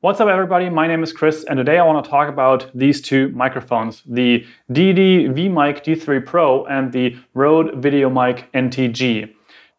What's up, everybody? My name is Chris, and today I want to talk about these two microphones the DD VMic D3 Pro and the Rode VideoMic NTG.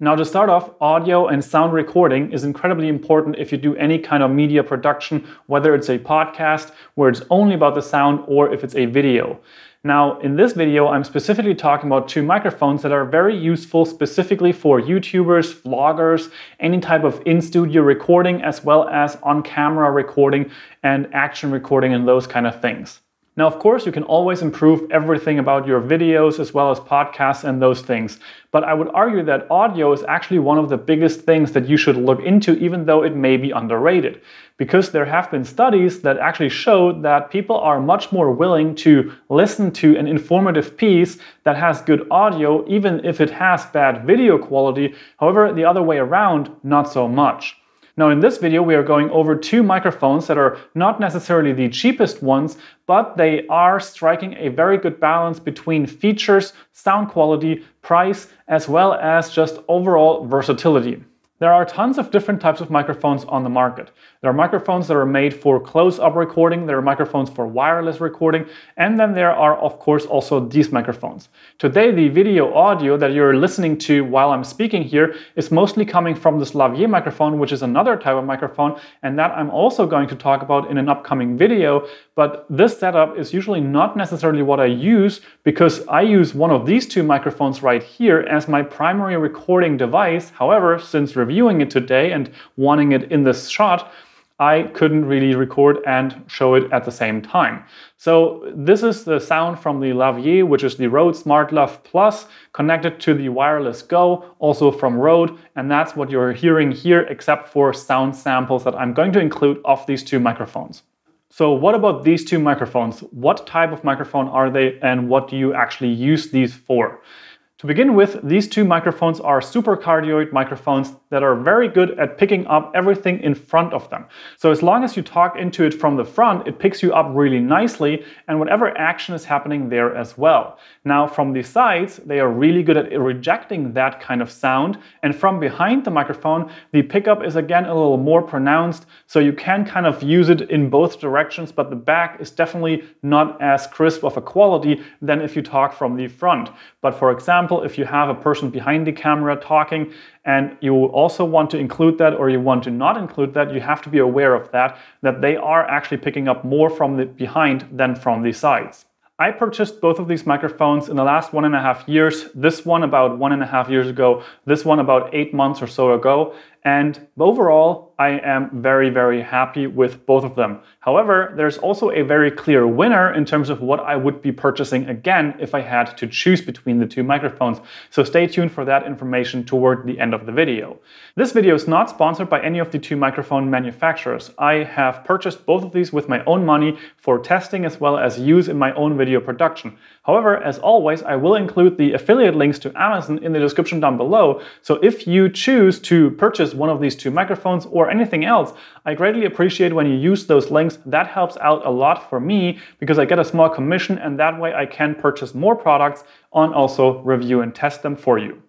Now, to start off, audio and sound recording is incredibly important if you do any kind of media production, whether it's a podcast where it's only about the sound or if it's a video. Now, in this video, I'm specifically talking about two microphones that are very useful specifically for YouTubers, vloggers, any type of in-studio recording, as well as on-camera recording and action recording and those kind of things. Now, of course, you can always improve everything about your videos as well as podcasts and those things. But I would argue that audio is actually one of the biggest things that you should look into, even though it may be underrated. Because there have been studies that actually showed that people are much more willing to listen to an informative piece that has good audio, even if it has bad video quality. However, the other way around, not so much. Now in this video we are going over two microphones that are not necessarily the cheapest ones, but they are striking a very good balance between features, sound quality, price, as well as just overall versatility. There are tons of different types of microphones on the market. There are microphones that are made for close up recording, there are microphones for wireless recording, and then there are, of course, also these microphones. Today, the video audio that you're listening to while I'm speaking here is mostly coming from this Lavier microphone, which is another type of microphone, and that I'm also going to talk about in an upcoming video. But this setup is usually not necessarily what I use because I use one of these two microphones right here as my primary recording device. However, since reviewing it today and wanting it in this shot, I couldn't really record and show it at the same time. So this is the sound from the Lavier, which is the Rode SmartLav Plus connected to the Wireless Go, also from Rode, and that's what you're hearing here except for sound samples that I'm going to include of these two microphones. So what about these two microphones? What type of microphone are they and what do you actually use these for? To begin with, these two microphones are supercardioid microphones that are very good at picking up everything in front of them. So as long as you talk into it from the front, it picks you up really nicely and whatever action is happening there as well. Now from the sides, they are really good at rejecting that kind of sound and from behind the microphone, the pickup is again a little more pronounced so you can kind of use it in both directions but the back is definitely not as crisp of a quality than if you talk from the front. But for example, example, if you have a person behind the camera talking and you also want to include that or you want to not include that, you have to be aware of that, that they are actually picking up more from the behind than from the sides. I purchased both of these microphones in the last one and a half years. This one about one and a half years ago, this one about eight months or so ago. And overall, I am very, very happy with both of them. However, there's also a very clear winner in terms of what I would be purchasing again if I had to choose between the two microphones, so stay tuned for that information toward the end of the video. This video is not sponsored by any of the two microphone manufacturers. I have purchased both of these with my own money for testing as well as use in my own video production. However, as always, I will include the affiliate links to Amazon in the description down below, so if you choose to purchase one of these two microphones or anything else, I greatly appreciate when you use those links. That helps out a lot for me because I get a small commission and that way I can purchase more products and also review and test them for you.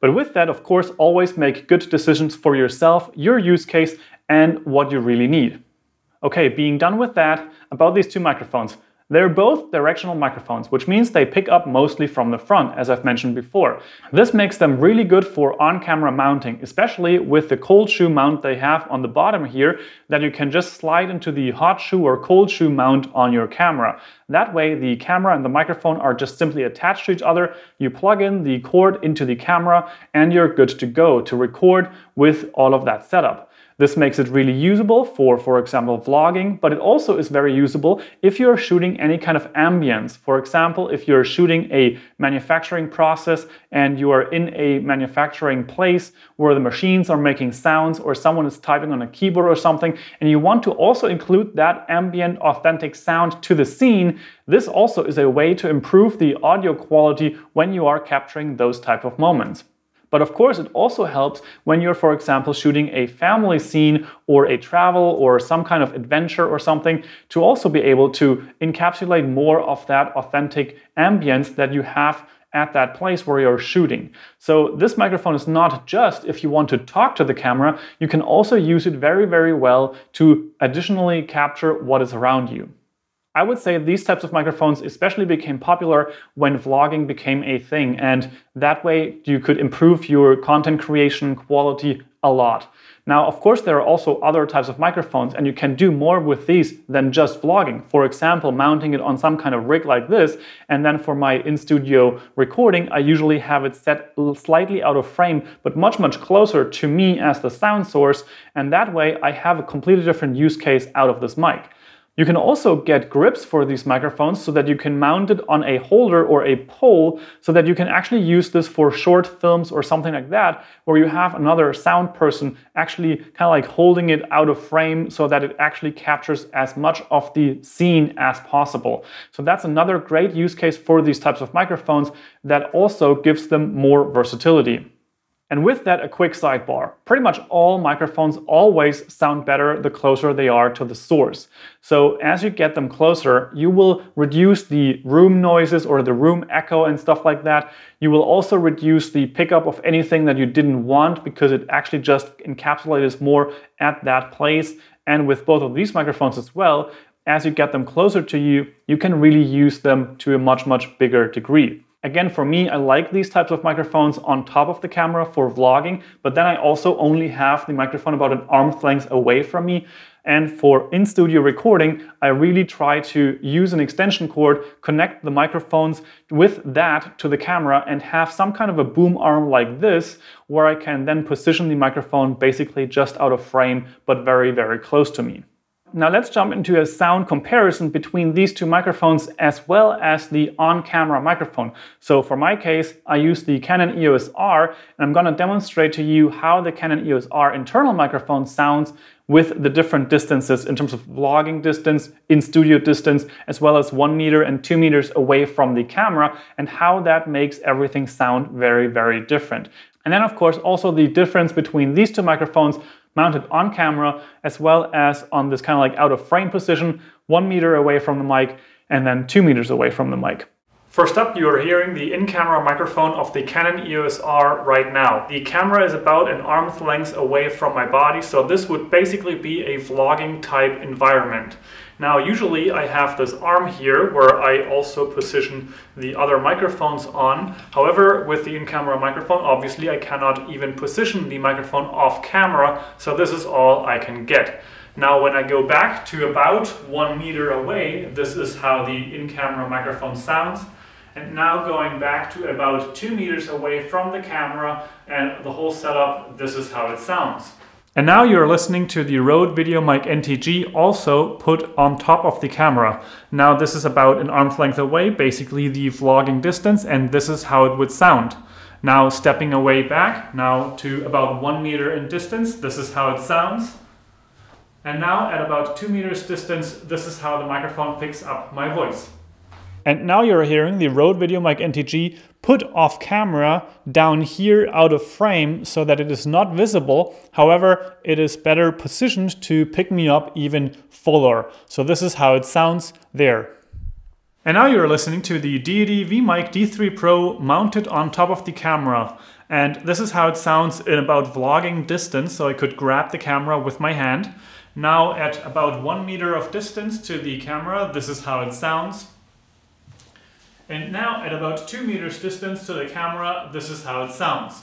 But with that, of course, always make good decisions for yourself, your use case, and what you really need. Okay, being done with that, about these two microphones. They're both directional microphones, which means they pick up mostly from the front, as I've mentioned before. This makes them really good for on-camera mounting, especially with the cold shoe mount they have on the bottom here that you can just slide into the hot shoe or cold shoe mount on your camera. That way the camera and the microphone are just simply attached to each other. You plug in the cord into the camera and you're good to go to record with all of that setup. This makes it really usable for, for example, vlogging, but it also is very usable if you're shooting any kind of ambience. For example, if you're shooting a manufacturing process and you are in a manufacturing place where the machines are making sounds or someone is typing on a keyboard or something, and you want to also include that ambient authentic sound to the scene, this also is a way to improve the audio quality when you are capturing those type of moments. But of course, it also helps when you're, for example, shooting a family scene or a travel or some kind of adventure or something to also be able to encapsulate more of that authentic ambience that you have at that place where you're shooting. So this microphone is not just if you want to talk to the camera, you can also use it very, very well to additionally capture what is around you. I would say these types of microphones especially became popular when vlogging became a thing. And that way you could improve your content creation quality a lot. Now, of course, there are also other types of microphones, and you can do more with these than just vlogging. For example, mounting it on some kind of rig like this, and then for my in studio recording, I usually have it set slightly out of frame, but much, much closer to me as the sound source, and that way I have a completely different use case out of this mic. You can also get grips for these microphones so that you can mount it on a holder or a pole so that you can actually use this for short films or something like that, where you have another sound person actually kind of like holding it out of frame so that it actually captures as much of the scene as possible. So that's another great use case for these types of microphones that also gives them more versatility. And with that, a quick sidebar. Pretty much all microphones always sound better the closer they are to the source. So as you get them closer, you will reduce the room noises or the room echo and stuff like that. You will also reduce the pickup of anything that you didn't want because it actually just encapsulates more at that place. And with both of these microphones as well, as you get them closer to you, you can really use them to a much, much bigger degree. Again, for me, I like these types of microphones on top of the camera for vlogging, but then I also only have the microphone about an arm's length away from me. And for in-studio recording, I really try to use an extension cord, connect the microphones with that to the camera and have some kind of a boom arm like this, where I can then position the microphone basically just out of frame, but very, very close to me. Now let's jump into a sound comparison between these two microphones as well as the on-camera microphone. So for my case, I use the Canon EOS R and I'm gonna demonstrate to you how the Canon EOS R internal microphone sounds with the different distances in terms of vlogging distance, in-studio distance, as well as one meter and two meters away from the camera and how that makes everything sound very, very different. And then of course also the difference between these two microphones mounted on camera, as well as on this kind of like out of frame position, one meter away from the mic, and then two meters away from the mic. First up, you are hearing the in-camera microphone of the Canon EOS R right now. The camera is about an arm's length away from my body, so this would basically be a vlogging type environment. Now usually I have this arm here where I also position the other microphones on. However, with the in-camera microphone, obviously I cannot even position the microphone off camera, so this is all I can get. Now when I go back to about one meter away, this is how the in-camera microphone sounds. And now going back to about two meters away from the camera and the whole setup, this is how it sounds. And now you're listening to the Rode VideoMic NTG also put on top of the camera. Now this is about an arm's length away, basically the vlogging distance, and this is how it would sound. Now stepping away back, now to about one meter in distance, this is how it sounds. And now at about two meters distance, this is how the microphone picks up my voice. And now you're hearing the Rode VideoMic NTG put off camera down here out of frame so that it is not visible. However, it is better positioned to pick me up even fuller. So this is how it sounds there. And now you're listening to the Deity vMic D3 Pro mounted on top of the camera. And this is how it sounds in about vlogging distance, so I could grab the camera with my hand. Now at about one meter of distance to the camera, this is how it sounds. And now at about 2 meters distance to the camera, this is how it sounds.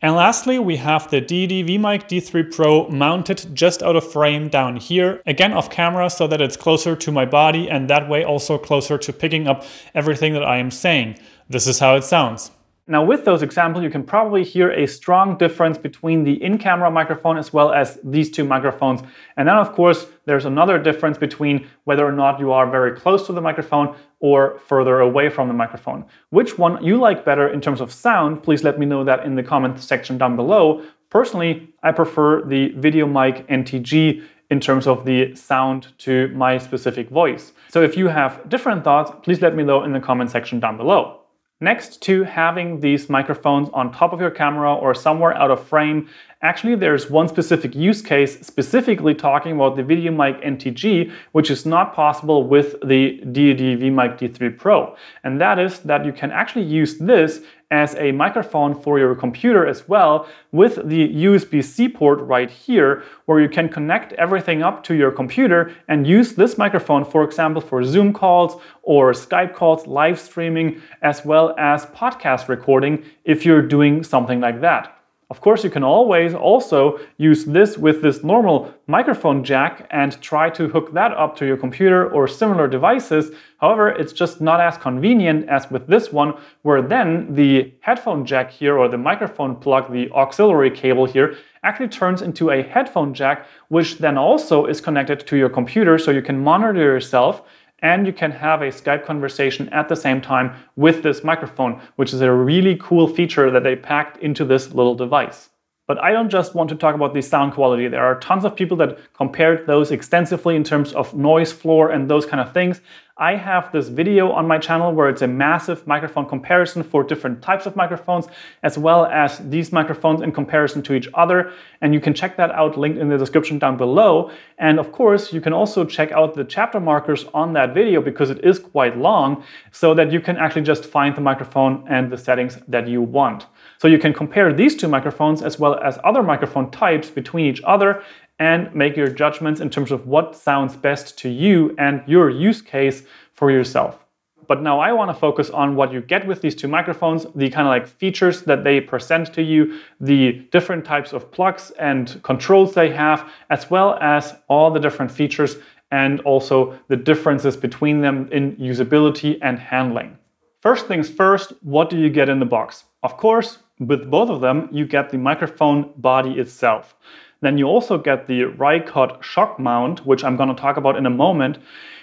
And lastly, we have the DD VMic D3 Pro mounted just out of frame down here, again off camera so that it's closer to my body and that way also closer to picking up everything that I am saying. This is how it sounds. Now with those examples, you can probably hear a strong difference between the in-camera microphone as well as these two microphones. And then of course, there's another difference between whether or not you are very close to the microphone or further away from the microphone. Which one you like better in terms of sound, please let me know that in the comment section down below. Personally, I prefer the VideoMic NTG in terms of the sound to my specific voice. So if you have different thoughts, please let me know in the comment section down below. Next to having these microphones on top of your camera or somewhere out of frame, actually there's one specific use case specifically talking about the VideoMic NTG, which is not possible with the DAD VMic D3 Pro. And that is that you can actually use this as a microphone for your computer as well with the USB-C port right here where you can connect everything up to your computer and use this microphone for example for Zoom calls or Skype calls, live streaming as well as podcast recording if you're doing something like that. Of course, you can always also use this with this normal microphone jack and try to hook that up to your computer or similar devices. However, it's just not as convenient as with this one, where then the headphone jack here or the microphone plug, the auxiliary cable here, actually turns into a headphone jack, which then also is connected to your computer so you can monitor yourself and you can have a Skype conversation at the same time with this microphone, which is a really cool feature that they packed into this little device. But I don't just want to talk about the sound quality. There are tons of people that compared those extensively in terms of noise floor and those kind of things. I have this video on my channel where it's a massive microphone comparison for different types of microphones, as well as these microphones in comparison to each other. And you can check that out linked in the description down below. And of course, you can also check out the chapter markers on that video because it is quite long so that you can actually just find the microphone and the settings that you want. So you can compare these two microphones as well as other microphone types between each other and make your judgments in terms of what sounds best to you and your use case for yourself. But now I want to focus on what you get with these two microphones, the kind of like features that they present to you, the different types of plugs and controls they have, as well as all the different features and also the differences between them in usability and handling. First things first, what do you get in the box? Of course, with both of them, you get the microphone body itself. Then you also get the Rycott shock mount, which I'm going to talk about in a moment.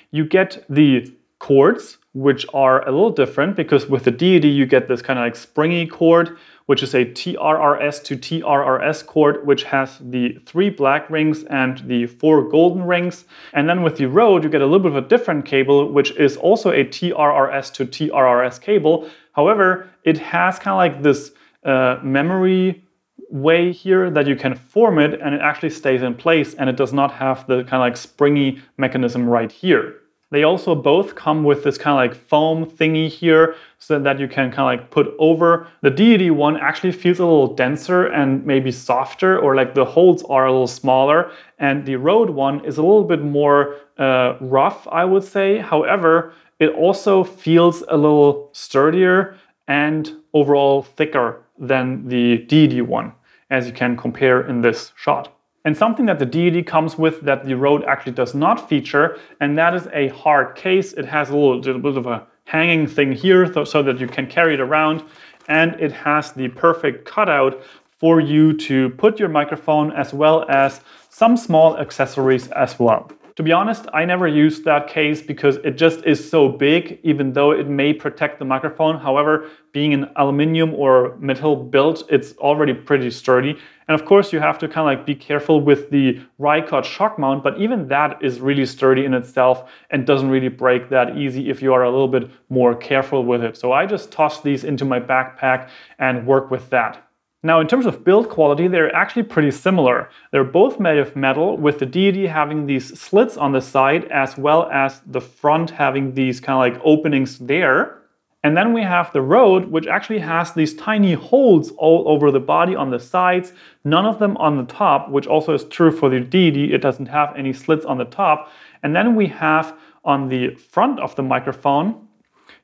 You get the cords, which are a little different because with the deity you get this kind of like springy cord, which is a TRRS to TRRS cord, which has the three black rings and the four golden rings. And then with the road, you get a little bit of a different cable, which is also a TRRS to TRRS cable. However, it has kind of like this uh, memory way here that you can form it and it actually stays in place and it does not have the kind of like springy mechanism right here. They also both come with this kind of like foam thingy here so that you can kind of like put over. The DED one actually feels a little denser and maybe softer or like the holes are a little smaller and the Rode one is a little bit more uh, rough, I would say. However, it also feels a little sturdier and overall thicker than the DED one, as you can compare in this shot. And something that the DED comes with that the Rode actually does not feature, and that is a hard case. It has a little, little bit of a hanging thing here so that you can carry it around, and it has the perfect cutout for you to put your microphone as well as some small accessories as well. To be honest, I never used that case because it just is so big, even though it may protect the microphone. However, being an aluminium or metal built, it's already pretty sturdy. And of course, you have to kind of like be careful with the Rycott shock mount, but even that is really sturdy in itself and doesn't really break that easy if you are a little bit more careful with it. So I just toss these into my backpack and work with that. Now, in terms of build quality, they're actually pretty similar. They're both made of metal, with the deity having these slits on the side, as well as the front having these kind of like openings there. And then we have the road, which actually has these tiny holes all over the body on the sides, none of them on the top, which also is true for the deity. It doesn't have any slits on the top. And then we have on the front of the microphone,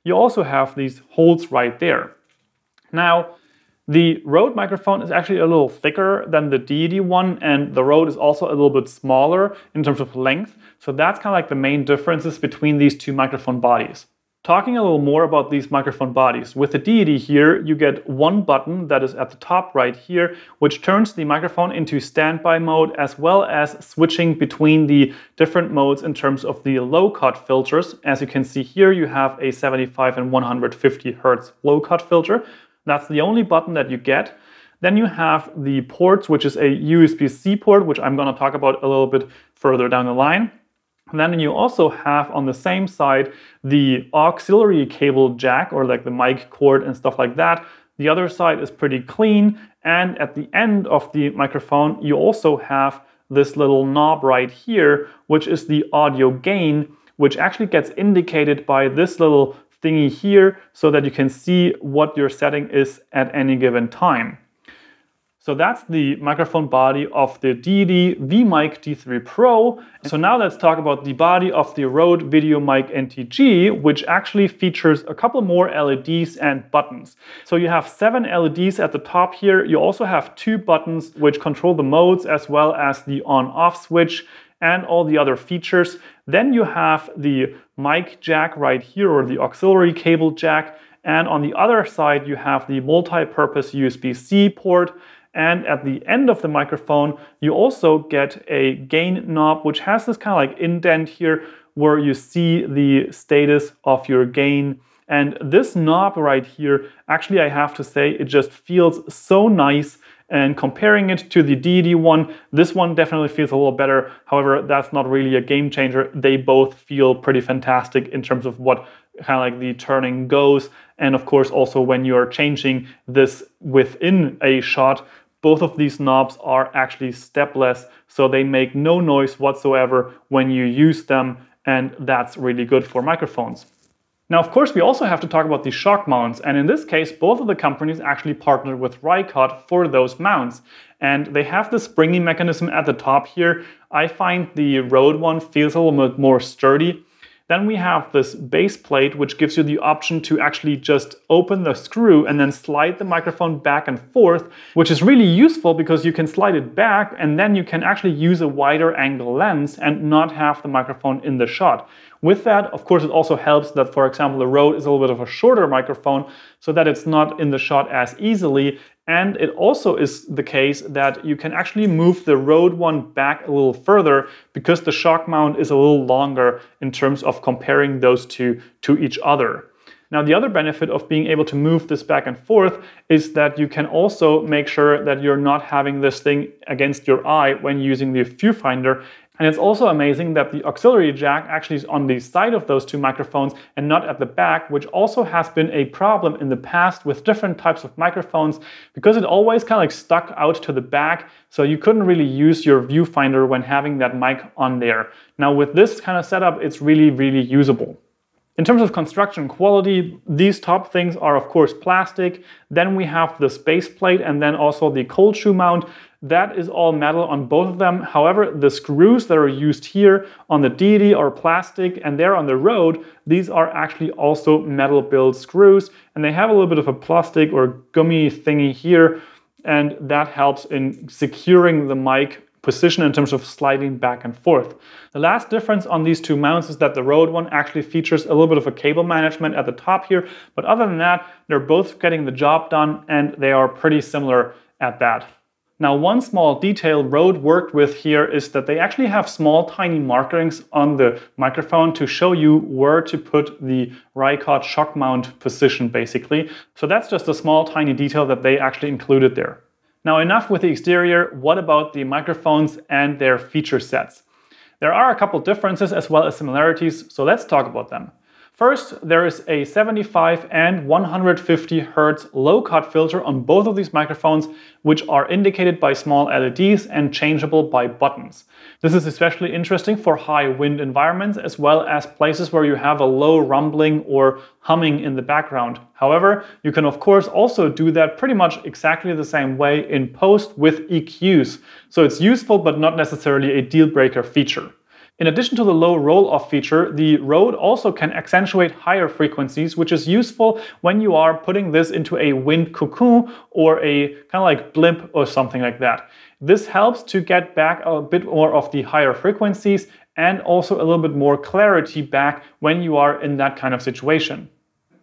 you also have these holes right there. Now, the Rode microphone is actually a little thicker than the Deity one, and the Rode is also a little bit smaller in terms of length. So that's kind of like the main differences between these two microphone bodies. Talking a little more about these microphone bodies, with the Deity here, you get one button that is at the top right here, which turns the microphone into standby mode as well as switching between the different modes in terms of the low cut filters. As you can see here, you have a 75 and 150 hertz low cut filter, that's the only button that you get. Then you have the ports, which is a USB-C port, which I'm gonna talk about a little bit further down the line. And then you also have on the same side the auxiliary cable jack or like the mic cord and stuff like that. The other side is pretty clean. And at the end of the microphone, you also have this little knob right here, which is the audio gain, which actually gets indicated by this little thingy here so that you can see what your setting is at any given time. So that's the microphone body of the DD vMic D3 Pro. So now let's talk about the body of the Rode VideoMic NTG, which actually features a couple more LEDs and buttons. So you have seven LEDs at the top here. You also have two buttons which control the modes as well as the on-off switch and all the other features. Then you have the mic jack right here or the auxiliary cable jack. And on the other side, you have the multi-purpose USB-C port. And at the end of the microphone, you also get a gain knob, which has this kind of like indent here where you see the status of your gain. And this knob right here, actually, I have to say, it just feels so nice and comparing it to the DD one, this one definitely feels a little better. However, that's not really a game changer. They both feel pretty fantastic in terms of what kind of like the turning goes. And of course, also when you're changing this within a shot, both of these knobs are actually stepless, so they make no noise whatsoever when you use them, and that's really good for microphones. Now, of course, we also have to talk about the shock mounts, and in this case, both of the companies actually partnered with Rycott for those mounts. And they have the springy mechanism at the top here. I find the Road one feels a little bit more sturdy. Then we have this base plate, which gives you the option to actually just open the screw and then slide the microphone back and forth, which is really useful because you can slide it back and then you can actually use a wider angle lens and not have the microphone in the shot. With that, of course, it also helps that, for example, the Rode is a little bit of a shorter microphone so that it's not in the shot as easily. And it also is the case that you can actually move the Rode one back a little further because the shock mount is a little longer in terms of comparing those two to each other. Now, the other benefit of being able to move this back and forth is that you can also make sure that you're not having this thing against your eye when using the viewfinder and it's also amazing that the auxiliary jack actually is on the side of those two microphones and not at the back, which also has been a problem in the past with different types of microphones because it always kind of like stuck out to the back. So you couldn't really use your viewfinder when having that mic on there. Now with this kind of setup, it's really, really usable. In terms of construction quality, these top things are of course plastic. Then we have the space plate and then also the cold shoe mount. That is all metal on both of them. However, the screws that are used here on the DD are plastic and there on the road, these are actually also metal built screws and they have a little bit of a plastic or gummy thingy here and that helps in securing the mic position in terms of sliding back and forth. The last difference on these two mounts is that the Rode one actually features a little bit of a cable management at the top here, but other than that, they're both getting the job done and they are pretty similar at that. Now, one small detail Rode worked with here is that they actually have small tiny markings on the microphone to show you where to put the Rycott shock mount position, basically. So that's just a small tiny detail that they actually included there. Now, enough with the exterior, what about the microphones and their feature sets? There are a couple differences as well as similarities, so let's talk about them. First, there is a 75 and 150 Hz low-cut filter on both of these microphones, which are indicated by small LEDs and changeable by buttons. This is especially interesting for high wind environments, as well as places where you have a low rumbling or humming in the background. However, you can of course also do that pretty much exactly the same way in post with EQs. So it's useful, but not necessarily a deal breaker feature. In addition to the low roll off feature, the road also can accentuate higher frequencies, which is useful when you are putting this into a wind cocoon or a kind of like blimp or something like that. This helps to get back a bit more of the higher frequencies and also a little bit more clarity back when you are in that kind of situation.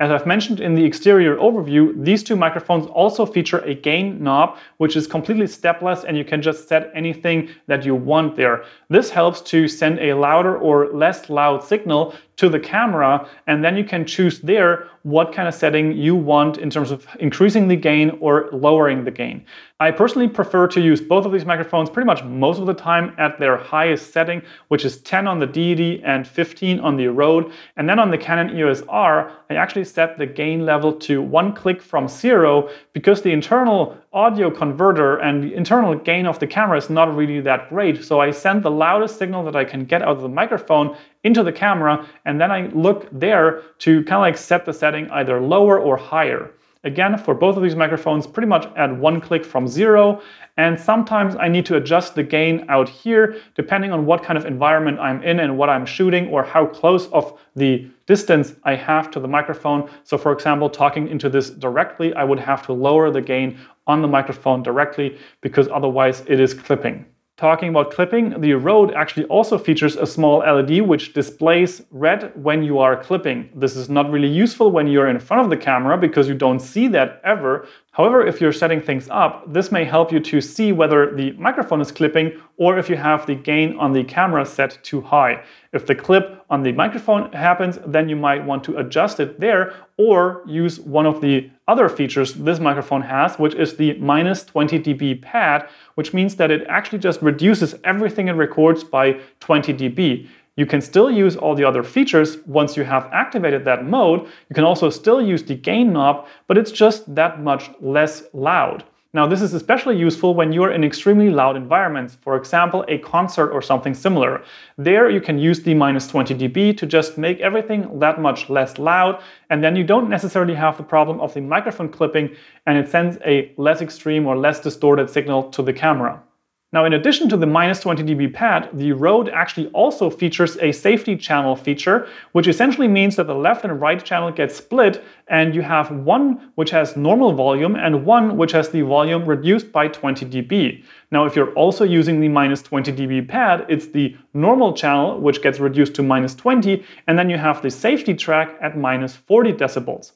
As I've mentioned in the exterior overview, these two microphones also feature a gain knob, which is completely stepless and you can just set anything that you want there. This helps to send a louder or less loud signal to the camera and then you can choose there what kind of setting you want in terms of increasing the gain or lowering the gain. I personally prefer to use both of these microphones pretty much most of the time at their highest setting, which is 10 on the DED and 15 on the Rode. And then on the Canon EOS R, I actually set the gain level to one click from zero because the internal audio converter and the internal gain of the camera is not really that great. So I send the loudest signal that I can get out of the microphone into the camera, and then I look there to kind of like set the setting either lower or higher. Again, for both of these microphones, pretty much at one click from zero. And sometimes I need to adjust the gain out here, depending on what kind of environment I'm in and what I'm shooting or how close of the distance I have to the microphone. So for example, talking into this directly, I would have to lower the gain on the microphone directly because otherwise it is clipping talking about clipping, the Erode actually also features a small LED which displays red when you are clipping. This is not really useful when you're in front of the camera because you don't see that ever. However, if you're setting things up, this may help you to see whether the microphone is clipping or if you have the gain on the camera set too high. If the clip on the microphone happens, then you might want to adjust it there or use one of the other features this microphone has, which is the minus 20 dB pad, which means that it actually just reduces everything it records by 20 dB. You can still use all the other features once you have activated that mode. You can also still use the gain knob, but it's just that much less loud. Now, this is especially useful when you are in extremely loud environments, for example, a concert or something similar. There, you can use the minus 20 dB to just make everything that much less loud, and then you don't necessarily have the problem of the microphone clipping, and it sends a less extreme or less distorted signal to the camera. Now, in addition to the minus 20 dB pad, the Rode actually also features a safety channel feature, which essentially means that the left and right channel get split and you have one which has normal volume and one which has the volume reduced by 20 dB. Now, if you're also using the minus 20 dB pad, it's the normal channel which gets reduced to minus 20, and then you have the safety track at minus 40 decibels.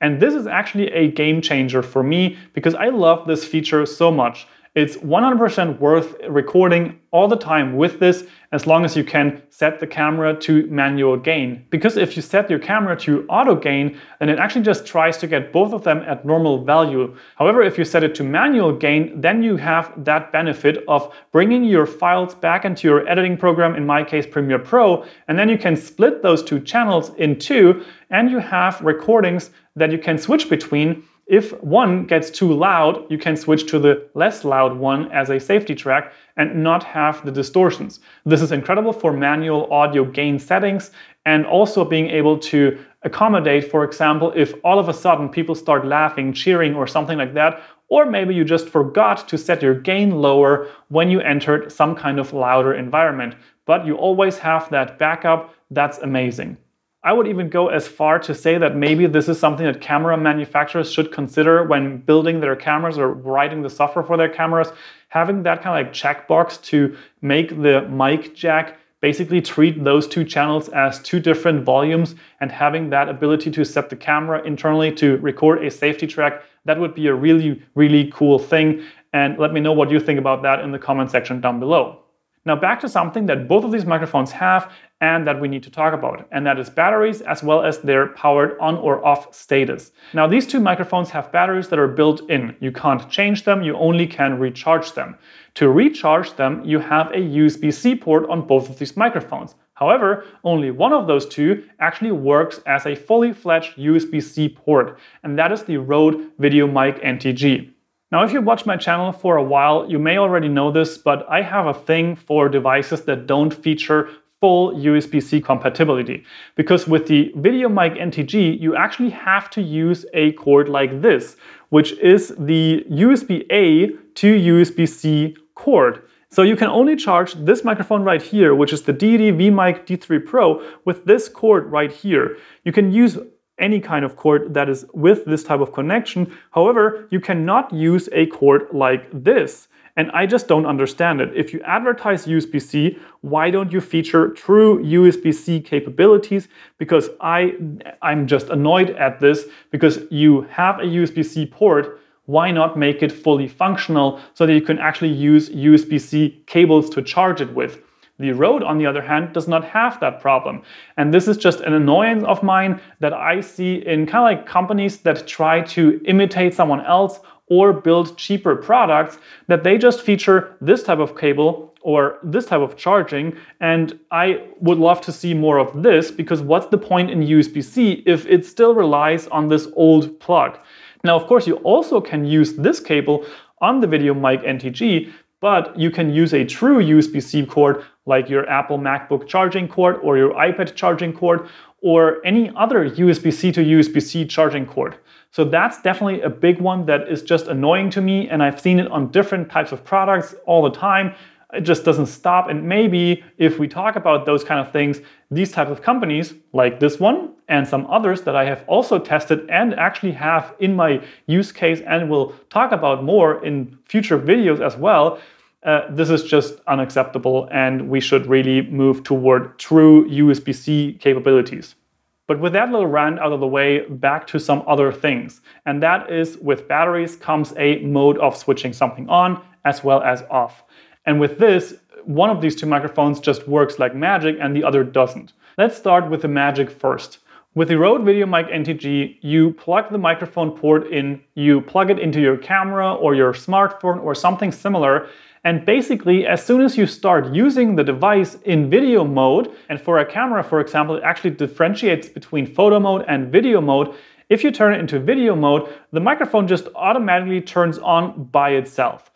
And this is actually a game changer for me because I love this feature so much. It's 100% worth recording all the time with this as long as you can set the camera to manual gain. Because if you set your camera to auto gain, then it actually just tries to get both of them at normal value. However, if you set it to manual gain, then you have that benefit of bringing your files back into your editing program, in my case Premiere Pro, and then you can split those two channels in two and you have recordings that you can switch between if one gets too loud, you can switch to the less loud one as a safety track and not have the distortions. This is incredible for manual audio gain settings and also being able to accommodate, for example, if all of a sudden people start laughing, cheering, or something like that, or maybe you just forgot to set your gain lower when you entered some kind of louder environment. But you always have that backup. That's amazing. I would even go as far to say that maybe this is something that camera manufacturers should consider when building their cameras or writing the software for their cameras, having that kind of like checkbox to make the mic jack basically treat those two channels as two different volumes and having that ability to set the camera internally to record a safety track that would be a really really cool thing and let me know what you think about that in the comment section down below now back to something that both of these microphones have and that we need to talk about, and that is batteries as well as their powered on or off status. Now, these two microphones have batteries that are built in. You can't change them, you only can recharge them. To recharge them, you have a USB C port on both of these microphones. However, only one of those two actually works as a fully fledged USB C port, and that is the Rode VideoMic NTG. Now, if you've watched my channel for a while, you may already know this, but I have a thing for devices that don't feature full USB-C compatibility. Because with the VideoMic NTG, you actually have to use a cord like this, which is the USB-A to USB-C cord. So you can only charge this microphone right here, which is the DD VMic D3 Pro, with this cord right here. You can use any kind of cord that is with this type of connection. However, you cannot use a cord like this. And I just don't understand it. If you advertise USB C, why don't you feature true USB C capabilities? Because I, I'm just annoyed at this because you have a USB C port. Why not make it fully functional so that you can actually use USB C cables to charge it with? The Rode, on the other hand, does not have that problem. And this is just an annoyance of mine that I see in kind of like companies that try to imitate someone else or build cheaper products that they just feature this type of cable or this type of charging. And I would love to see more of this because what's the point in USB-C if it still relies on this old plug? Now, of course, you also can use this cable on the video mic NTG, but you can use a true USB-C cord like your Apple MacBook charging cord or your iPad charging cord or any other USB-C to USB-C charging cord. So that's definitely a big one that is just annoying to me. And I've seen it on different types of products all the time. It just doesn't stop. And maybe if we talk about those kind of things, these types of companies like this one and some others that I have also tested and actually have in my use case and will talk about more in future videos as well. Uh, this is just unacceptable, and we should really move toward true USB C capabilities. But with that little rant out of the way, back to some other things. And that is with batteries comes a mode of switching something on as well as off. And with this, one of these two microphones just works like magic and the other doesn't. Let's start with the magic first. With the Rode VideoMic NTG, you plug the microphone port in, you plug it into your camera or your smartphone or something similar, and basically as soon as you start using the device in video mode, and for a camera for example, it actually differentiates between photo mode and video mode, if you turn it into video mode, the microphone just automatically turns on by itself.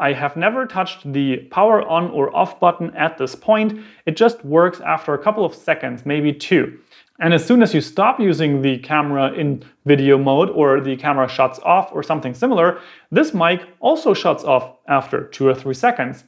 I have never touched the power on or off button at this point. It just works after a couple of seconds, maybe two. And as soon as you stop using the camera in video mode or the camera shuts off or something similar, this mic also shuts off after two or three seconds.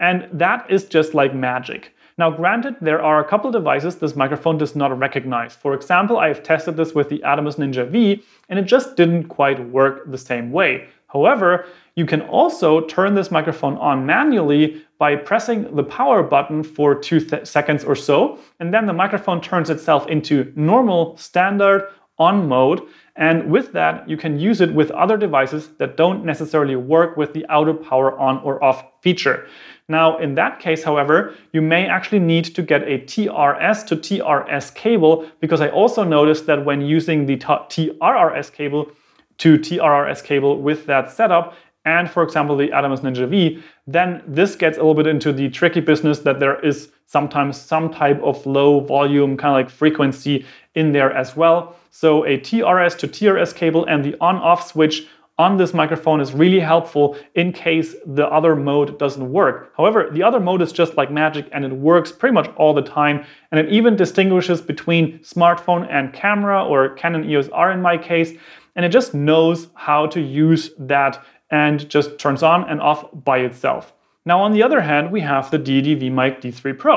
And that is just like magic. Now granted, there are a couple devices this microphone does not recognize. For example, I have tested this with the Atomos Ninja V and it just didn't quite work the same way. However, you can also turn this microphone on manually by pressing the power button for two seconds or so. And then the microphone turns itself into normal, standard, on mode. And with that, you can use it with other devices that don't necessarily work with the auto power on or off feature. Now, in that case, however, you may actually need to get a TRS to TRS cable because I also noticed that when using the TRRS cable, to TRRS cable with that setup, and for example the Adamus Ninja V, then this gets a little bit into the tricky business that there is sometimes some type of low volume, kind of like frequency in there as well. So a TRS to TRS cable and the on-off switch on this microphone is really helpful in case the other mode doesn't work. However, the other mode is just like magic and it works pretty much all the time. And it even distinguishes between smartphone and camera or Canon EOS R in my case. And it just knows how to use that and just turns on and off by itself. Now, on the other hand, we have the DD Mic D3 Pro,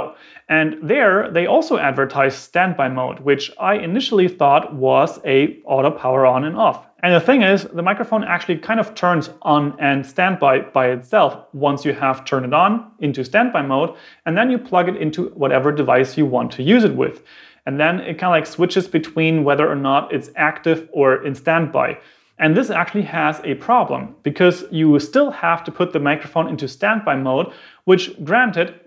and there they also advertise standby mode, which I initially thought was a auto power on and off. And the thing is, the microphone actually kind of turns on and standby by itself once you have turned it on into standby mode, and then you plug it into whatever device you want to use it with. And then it kind of like switches between whether or not it's active or in standby. And this actually has a problem because you still have to put the microphone into standby mode, which granted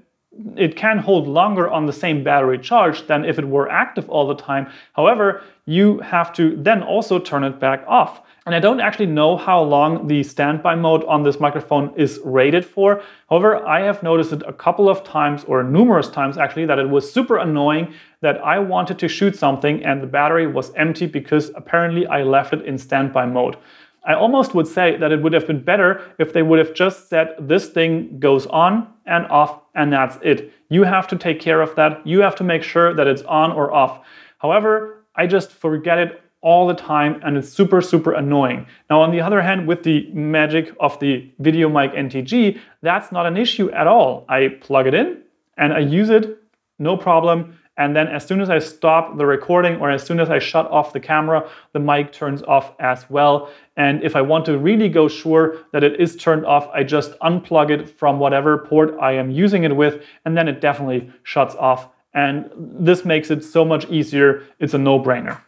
it can hold longer on the same battery charge than if it were active all the time. However, you have to then also turn it back off. And I don't actually know how long the standby mode on this microphone is rated for. However, I have noticed it a couple of times or numerous times actually that it was super annoying that I wanted to shoot something and the battery was empty because apparently I left it in standby mode. I almost would say that it would have been better if they would have just said this thing goes on and off and that's it. You have to take care of that. You have to make sure that it's on or off. However, I just forget it all the time and it's super super annoying. Now on the other hand with the magic of the VideoMic NTG, that's not an issue at all. I plug it in and I use it no problem. And then as soon as I stop the recording or as soon as I shut off the camera, the mic turns off as well. And if I want to really go sure that it is turned off, I just unplug it from whatever port I am using it with, and then it definitely shuts off. And this makes it so much easier. It's a no-brainer.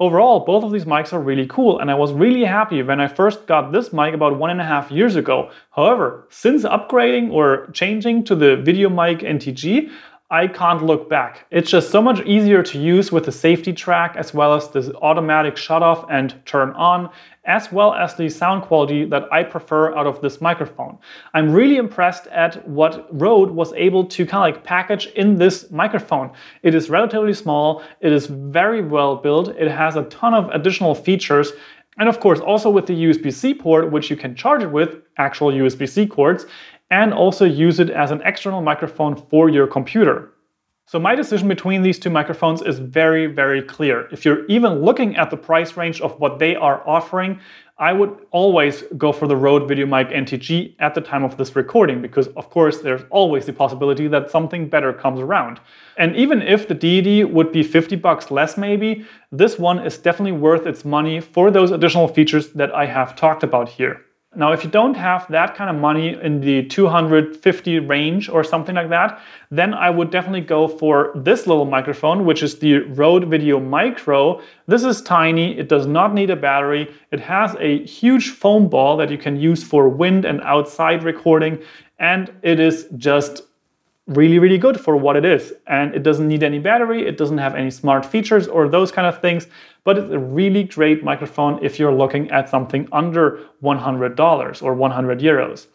Overall, both of these mics are really cool, and I was really happy when I first got this mic about one and a half years ago. However, since upgrading or changing to the VideoMic NTG, I can't look back. It's just so much easier to use with the safety track as well as the automatic shut off and turn on, as well as the sound quality that I prefer out of this microphone. I'm really impressed at what Rode was able to kind of like package in this microphone. It is relatively small, it is very well built, it has a ton of additional features, and of course also with the USB-C port, which you can charge it with actual USB-C cords, and also use it as an external microphone for your computer. So my decision between these two microphones is very, very clear. If you're even looking at the price range of what they are offering, I would always go for the Rode VideoMic NTG at the time of this recording because, of course, there's always the possibility that something better comes around. And even if the DD would be 50 bucks less maybe, this one is definitely worth its money for those additional features that I have talked about here. Now, if you don't have that kind of money in the 250 range or something like that, then I would definitely go for this little microphone, which is the Rode Video Micro. This is tiny, it does not need a battery, it has a huge foam ball that you can use for wind and outside recording, and it is just really, really good for what it is. And it doesn't need any battery, it doesn't have any smart features or those kind of things but it's a really great microphone if you're looking at something under $100 or 100 euros.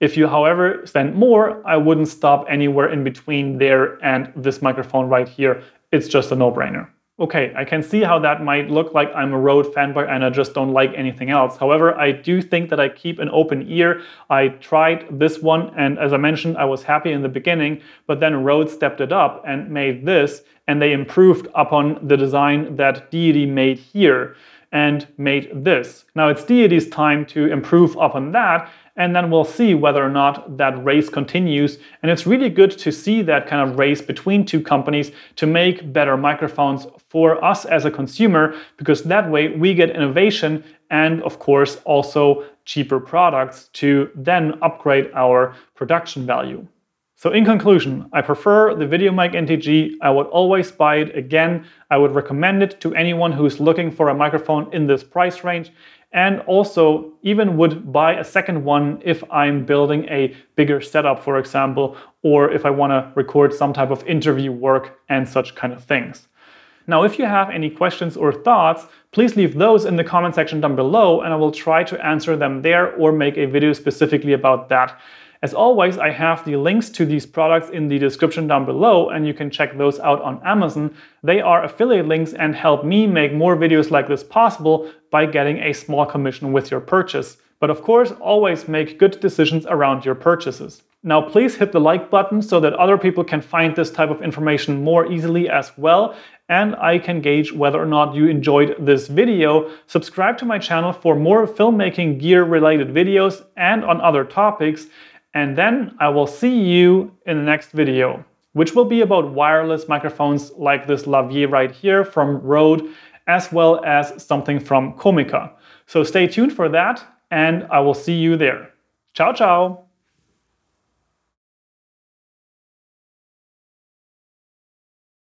If you, however, spend more, I wouldn't stop anywhere in between there and this microphone right here. It's just a no brainer. Okay, I can see how that might look like I'm a Rode fanboy and I just don't like anything else. However, I do think that I keep an open ear. I tried this one, and as I mentioned, I was happy in the beginning, but then Rode stepped it up and made this and they improved upon the design that deity made here and made this. Now it's deity's time to improve upon that and then we'll see whether or not that race continues. And it's really good to see that kind of race between two companies to make better microphones for us as a consumer, because that way we get innovation and, of course, also cheaper products to then upgrade our production value. So in conclusion, I prefer the VideoMic NTG. I would always buy it again. I would recommend it to anyone who's looking for a microphone in this price range and also even would buy a second one if I'm building a bigger setup, for example, or if I want to record some type of interview work and such kind of things. Now, if you have any questions or thoughts, please leave those in the comment section down below and I will try to answer them there or make a video specifically about that. As always, I have the links to these products in the description down below and you can check those out on Amazon. They are affiliate links and help me make more videos like this possible by getting a small commission with your purchase. But of course, always make good decisions around your purchases. Now please hit the like button so that other people can find this type of information more easily as well and I can gauge whether or not you enjoyed this video. Subscribe to my channel for more filmmaking gear related videos and on other topics and then I will see you in the next video, which will be about wireless microphones like this Lavier right here from Rode, as well as something from Comica. So stay tuned for that, and I will see you there. Ciao, ciao!